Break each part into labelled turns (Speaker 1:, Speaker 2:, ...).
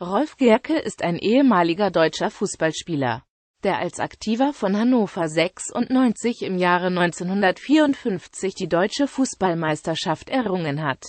Speaker 1: Rolf Gerke ist ein ehemaliger deutscher Fußballspieler, der als Aktiver von Hannover 96 im Jahre 1954 die deutsche Fußballmeisterschaft errungen hat.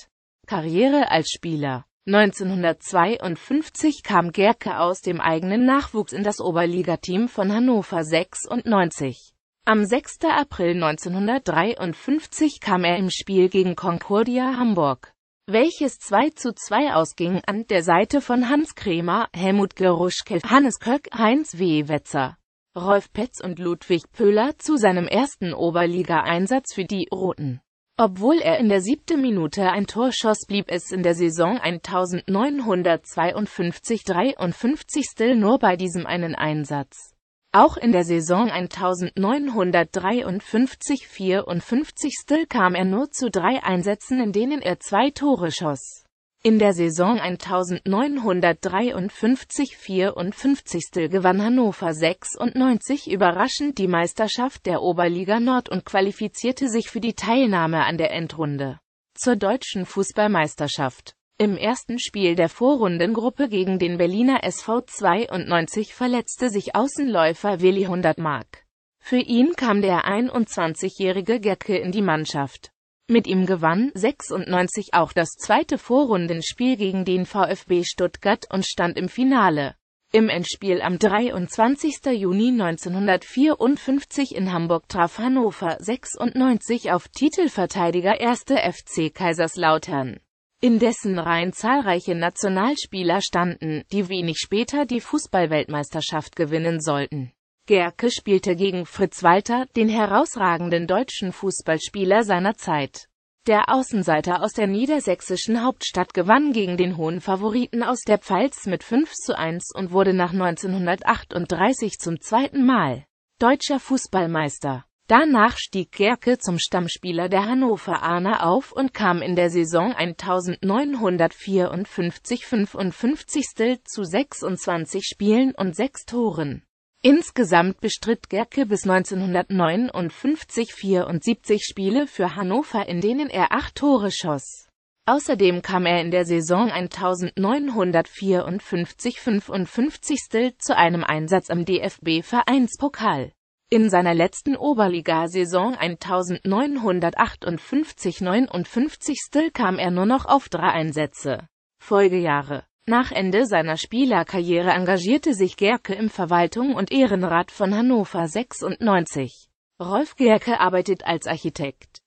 Speaker 1: Karriere als Spieler 1952 kam Gerke aus dem eigenen Nachwuchs in das Oberligateam von Hannover 96. Am 6. April 1953 kam er im Spiel gegen Concordia Hamburg welches 2 zu 2 ausging an der Seite von Hans Kremer, Helmut Geruschke, Hannes Köck, Heinz W. Wetzer, Rolf Petz und Ludwig Pöhler zu seinem ersten Oberliga-Einsatz für die Roten. Obwohl er in der siebten Minute ein Tor schoss, blieb es in der Saison 1952-53 nur bei diesem einen Einsatz. Auch in der Saison 1953-54 kam er nur zu drei Einsätzen, in denen er zwei Tore schoss. In der Saison 1953-54 gewann Hannover 96 überraschend die Meisterschaft der Oberliga Nord und qualifizierte sich für die Teilnahme an der Endrunde zur deutschen Fußballmeisterschaft. Im ersten Spiel der Vorrundengruppe gegen den Berliner SV 92 verletzte sich Außenläufer Willi 100 Mark. Für ihn kam der 21-jährige Gerke in die Mannschaft. Mit ihm gewann 96 auch das zweite Vorrundenspiel gegen den VfB Stuttgart und stand im Finale. Im Endspiel am 23. Juni 1954 in Hamburg traf Hannover 96 auf Titelverteidiger 1. FC Kaiserslautern in dessen Reihen zahlreiche Nationalspieler standen, die wenig später die Fußballweltmeisterschaft gewinnen sollten. Gerke spielte gegen Fritz Walter, den herausragenden deutschen Fußballspieler seiner Zeit. Der Außenseiter aus der niedersächsischen Hauptstadt gewann gegen den hohen Favoriten aus der Pfalz mit 5 zu 1 und wurde nach 1938 zum zweiten Mal deutscher Fußballmeister. Danach stieg Gerke zum Stammspieler der Hannover Hannoveraner auf und kam in der Saison 1954-55 zu 26 Spielen und 6 Toren. Insgesamt bestritt Gerke bis 1959 74 Spiele für Hannover, in denen er 8 Tore schoss. Außerdem kam er in der Saison 1954-55 zu einem Einsatz am DFB-Vereinspokal. In seiner letzten Oberliga-Saison 1958-59 kam er nur noch auf drei Einsätze. Folgejahre nach Ende seiner Spielerkarriere engagierte sich Gerke im Verwaltung und Ehrenrat von Hannover 96. Rolf Gerke arbeitet als Architekt.